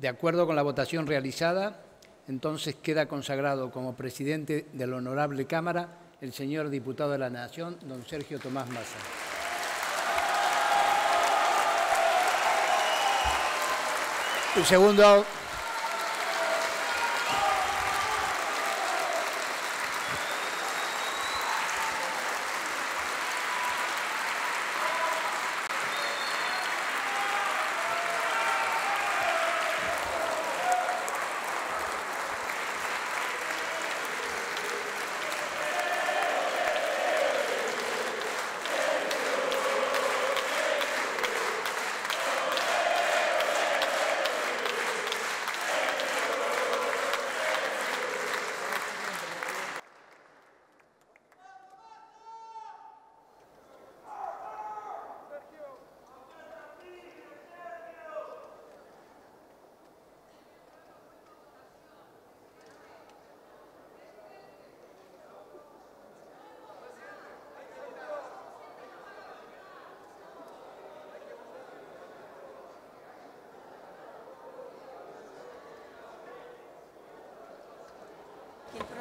De acuerdo con la votación realizada, entonces queda consagrado como presidente de la Honorable Cámara el señor diputado de la Nación, don Sergio Tomás Massa. El segundo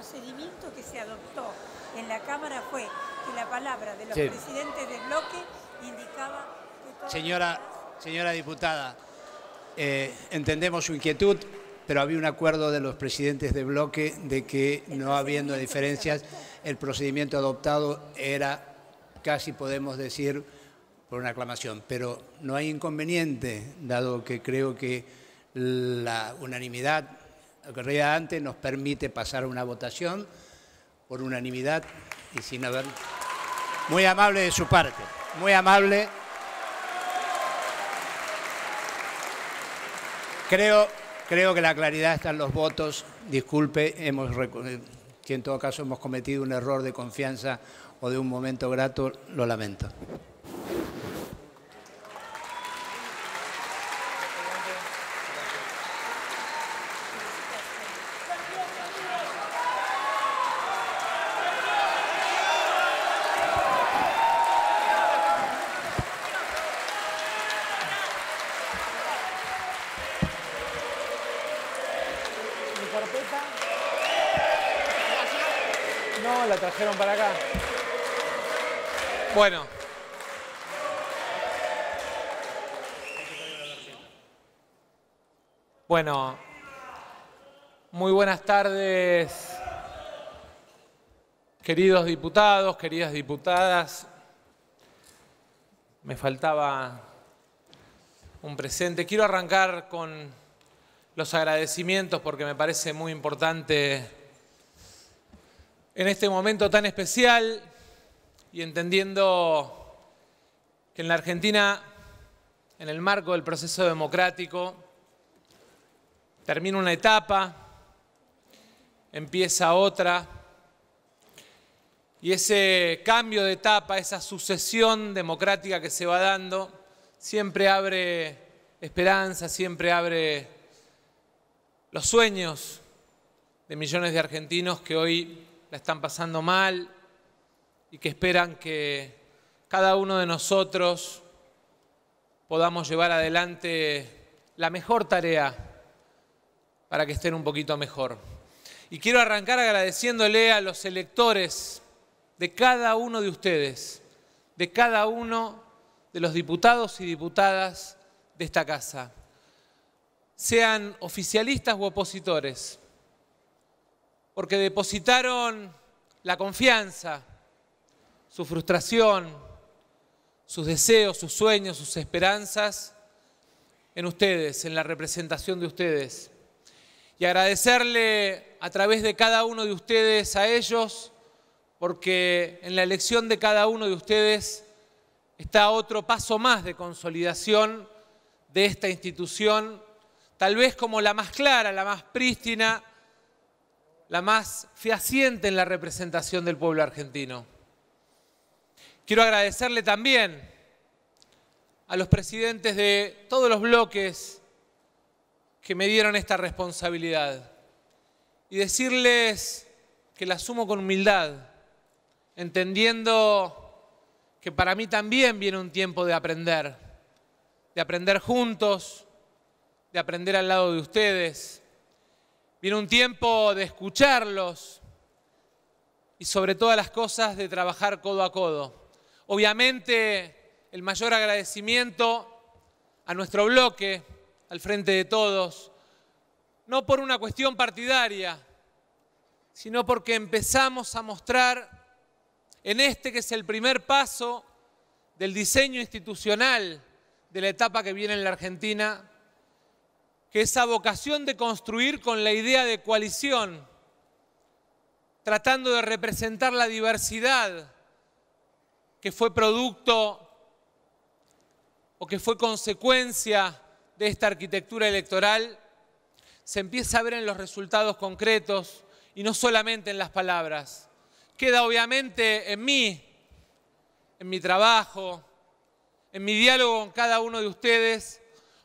procedimiento que se adoptó en la Cámara fue que la palabra de los presidentes de bloque indicaba que... Señora, señora diputada, eh, entendemos su inquietud, pero había un acuerdo de los presidentes de bloque de que no habiendo diferencias, el procedimiento adoptado era, casi podemos decir, por una aclamación. Pero no hay inconveniente, dado que creo que la unanimidad lo que reía antes nos permite pasar una votación por unanimidad y sin haber... Muy amable de su parte, muy amable. Creo, creo que la claridad está en los votos. Disculpe, hemos, si eh, en todo caso hemos cometido un error de confianza o de un momento grato, lo lamento. dijeron para acá. Bueno. Bueno, muy buenas tardes, queridos diputados, queridas diputadas. Me faltaba un presente. Quiero arrancar con los agradecimientos porque me parece muy importante en este momento tan especial y entendiendo que en la Argentina, en el marco del proceso democrático, termina una etapa, empieza otra, y ese cambio de etapa, esa sucesión democrática que se va dando, siempre abre esperanza, siempre abre los sueños de millones de argentinos que hoy la están pasando mal y que esperan que cada uno de nosotros podamos llevar adelante la mejor tarea para que estén un poquito mejor. Y quiero arrancar agradeciéndole a los electores de cada uno de ustedes, de cada uno de los diputados y diputadas de esta casa, sean oficialistas u opositores porque depositaron la confianza, su frustración, sus deseos, sus sueños, sus esperanzas en ustedes, en la representación de ustedes. Y agradecerle a través de cada uno de ustedes a ellos, porque en la elección de cada uno de ustedes está otro paso más de consolidación de esta institución, tal vez como la más clara, la más prístina, la más fehaciente en la representación del pueblo argentino. Quiero agradecerle también a los presidentes de todos los bloques que me dieron esta responsabilidad y decirles que la asumo con humildad, entendiendo que para mí también viene un tiempo de aprender, de aprender juntos, de aprender al lado de ustedes, Viene un tiempo de escucharlos y sobre todas las cosas de trabajar codo a codo. Obviamente el mayor agradecimiento a nuestro bloque, al frente de todos, no por una cuestión partidaria, sino porque empezamos a mostrar en este que es el primer paso del diseño institucional de la etapa que viene en la Argentina, que esa vocación de construir con la idea de coalición, tratando de representar la diversidad que fue producto o que fue consecuencia de esta arquitectura electoral, se empieza a ver en los resultados concretos y no solamente en las palabras. Queda obviamente en mí, en mi trabajo, en mi diálogo con cada uno de ustedes,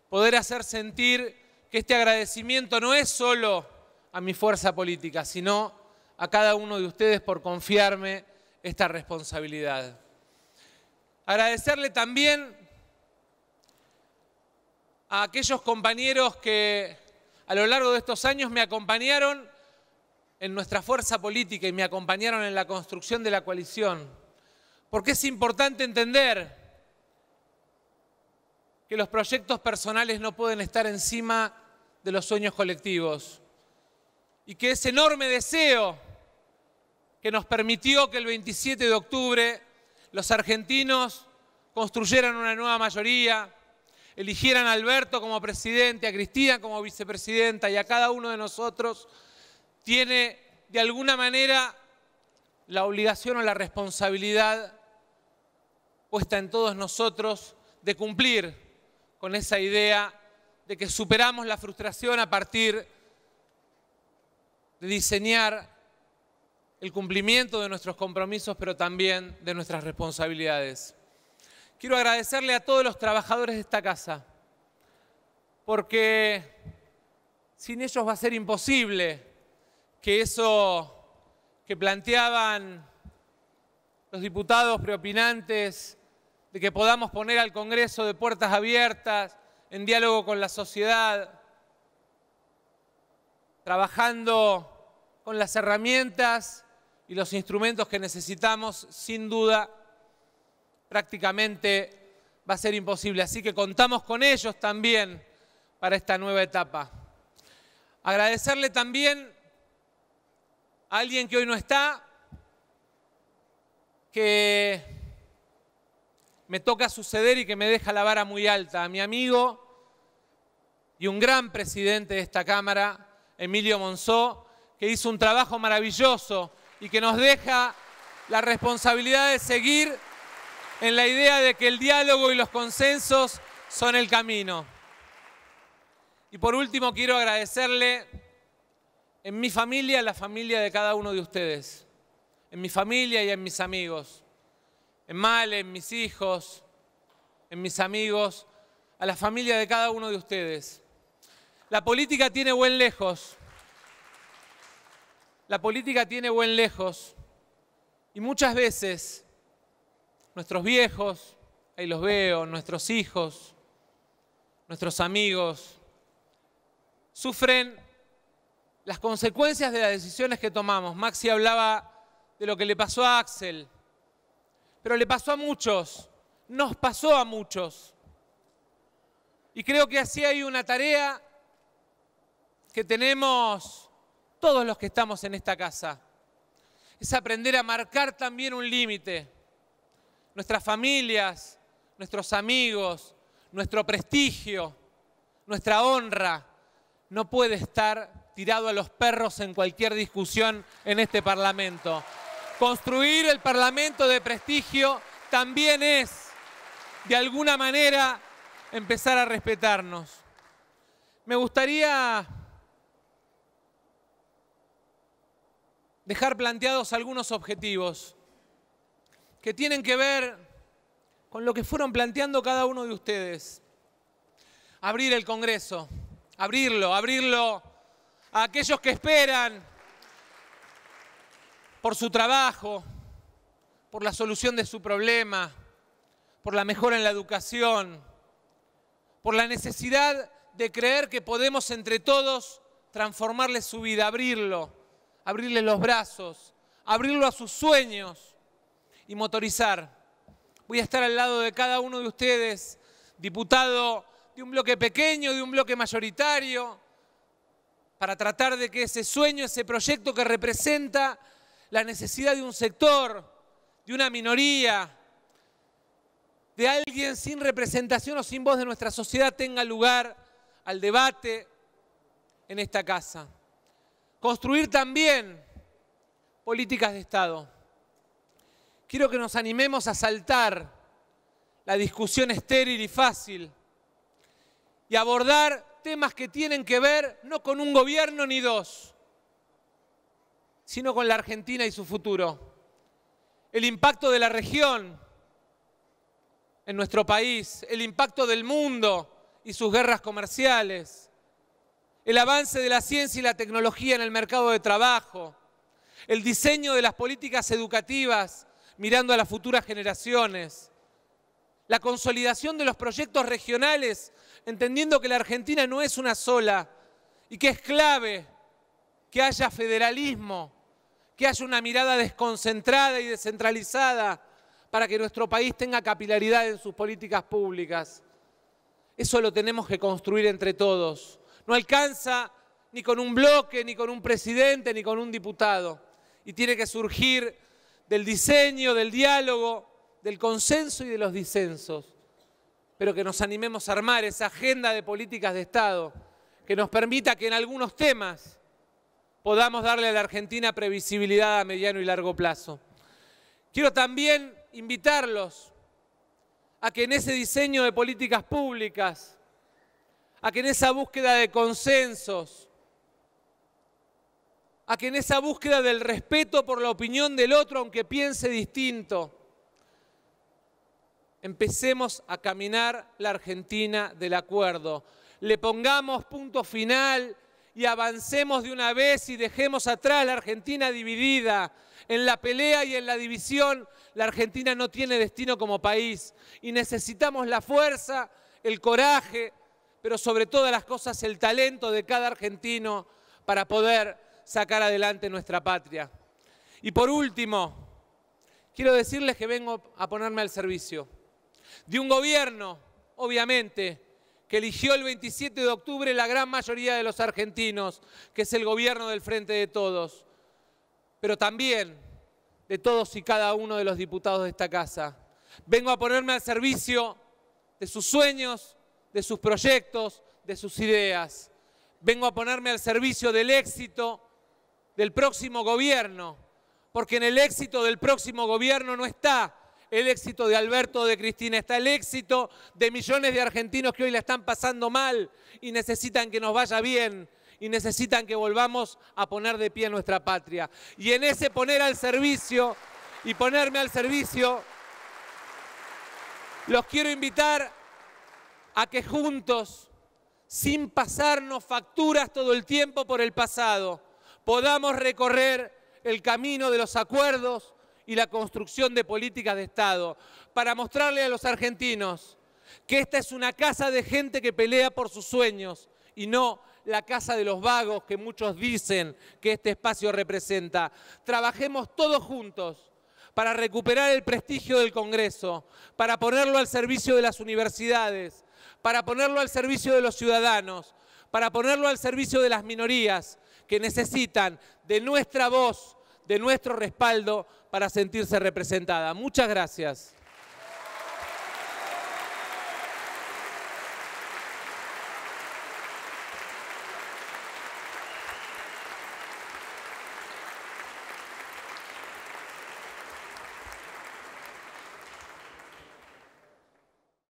poder hacer sentir que este agradecimiento no es solo a mi fuerza política, sino a cada uno de ustedes por confiarme esta responsabilidad. Agradecerle también a aquellos compañeros que a lo largo de estos años me acompañaron en nuestra fuerza política y me acompañaron en la construcción de la coalición. Porque es importante entender que los proyectos personales no pueden estar encima de los sueños colectivos y que ese enorme deseo que nos permitió que el 27 de octubre los argentinos construyeran una nueva mayoría, eligieran a Alberto como presidente, a Cristina como vicepresidenta y a cada uno de nosotros, tiene de alguna manera la obligación o la responsabilidad puesta en todos nosotros de cumplir con esa idea de que superamos la frustración a partir de diseñar el cumplimiento de nuestros compromisos, pero también de nuestras responsabilidades. Quiero agradecerle a todos los trabajadores de esta casa, porque sin ellos va a ser imposible que eso que planteaban los diputados preopinantes, de que podamos poner al Congreso de puertas abiertas, en diálogo con la sociedad, trabajando con las herramientas y los instrumentos que necesitamos, sin duda, prácticamente va a ser imposible. Así que contamos con ellos también para esta nueva etapa. Agradecerle también a alguien que hoy no está, que me toca suceder y que me deja la vara muy alta, a mi amigo y un gran presidente de esta Cámara, Emilio Monzó, que hizo un trabajo maravilloso y que nos deja la responsabilidad de seguir en la idea de que el diálogo y los consensos son el camino. Y por último quiero agradecerle en mi familia, a la familia de cada uno de ustedes, en mi familia y en mis amigos, en Male, en mis hijos, en mis amigos, a la familia de cada uno de ustedes la política tiene buen lejos. La política tiene buen lejos. Y muchas veces nuestros viejos, ahí los veo, nuestros hijos, nuestros amigos, sufren las consecuencias de las decisiones que tomamos. Maxi hablaba de lo que le pasó a Axel, pero le pasó a muchos, nos pasó a muchos. Y creo que así hay una tarea que tenemos todos los que estamos en esta casa. Es aprender a marcar también un límite. Nuestras familias, nuestros amigos, nuestro prestigio, nuestra honra, no puede estar tirado a los perros en cualquier discusión en este Parlamento. Construir el Parlamento de prestigio también es, de alguna manera, empezar a respetarnos. Me gustaría dejar planteados algunos objetivos que tienen que ver con lo que fueron planteando cada uno de ustedes. Abrir el Congreso, abrirlo, abrirlo a aquellos que esperan por su trabajo, por la solución de su problema, por la mejora en la educación, por la necesidad de creer que podemos entre todos transformarles su vida, abrirlo abrirle los brazos, abrirlo a sus sueños y motorizar. Voy a estar al lado de cada uno de ustedes, diputado de un bloque pequeño, de un bloque mayoritario, para tratar de que ese sueño, ese proyecto que representa la necesidad de un sector, de una minoría, de alguien sin representación o sin voz de nuestra sociedad tenga lugar al debate en esta casa construir también políticas de Estado. Quiero que nos animemos a saltar la discusión estéril y fácil y abordar temas que tienen que ver no con un gobierno ni dos, sino con la Argentina y su futuro. El impacto de la región en nuestro país, el impacto del mundo y sus guerras comerciales, el avance de la ciencia y la tecnología en el mercado de trabajo, el diseño de las políticas educativas mirando a las futuras generaciones, la consolidación de los proyectos regionales, entendiendo que la Argentina no es una sola y que es clave que haya federalismo, que haya una mirada desconcentrada y descentralizada para que nuestro país tenga capilaridad en sus políticas públicas. Eso lo tenemos que construir entre todos. No alcanza ni con un bloque, ni con un presidente, ni con un diputado. Y tiene que surgir del diseño, del diálogo, del consenso y de los disensos. Pero que nos animemos a armar esa agenda de políticas de Estado que nos permita que en algunos temas podamos darle a la Argentina previsibilidad a mediano y largo plazo. Quiero también invitarlos a que en ese diseño de políticas públicas a que en esa búsqueda de consensos, a que en esa búsqueda del respeto por la opinión del otro, aunque piense distinto, empecemos a caminar la Argentina del acuerdo. Le pongamos punto final y avancemos de una vez y dejemos atrás la Argentina dividida. En la pelea y en la división, la Argentina no tiene destino como país y necesitamos la fuerza, el coraje, pero sobre todas las cosas el talento de cada argentino para poder sacar adelante nuestra patria. Y por último, quiero decirles que vengo a ponerme al servicio de un gobierno, obviamente, que eligió el 27 de octubre la gran mayoría de los argentinos, que es el gobierno del Frente de Todos, pero también de todos y cada uno de los diputados de esta casa. Vengo a ponerme al servicio de sus sueños, de sus proyectos, de sus ideas. Vengo a ponerme al servicio del éxito del próximo gobierno, porque en el éxito del próximo gobierno no está el éxito de Alberto o de Cristina, está el éxito de millones de argentinos que hoy la están pasando mal y necesitan que nos vaya bien y necesitan que volvamos a poner de pie nuestra patria. Y en ese poner al servicio y ponerme al servicio, los quiero invitar a que juntos, sin pasarnos facturas todo el tiempo por el pasado, podamos recorrer el camino de los acuerdos y la construcción de políticas de Estado, para mostrarle a los argentinos que esta es una casa de gente que pelea por sus sueños y no la casa de los vagos que muchos dicen que este espacio representa. Trabajemos todos juntos para recuperar el prestigio del Congreso, para ponerlo al servicio de las universidades, para ponerlo al servicio de los ciudadanos, para ponerlo al servicio de las minorías que necesitan de nuestra voz, de nuestro respaldo para sentirse representada. Muchas gracias.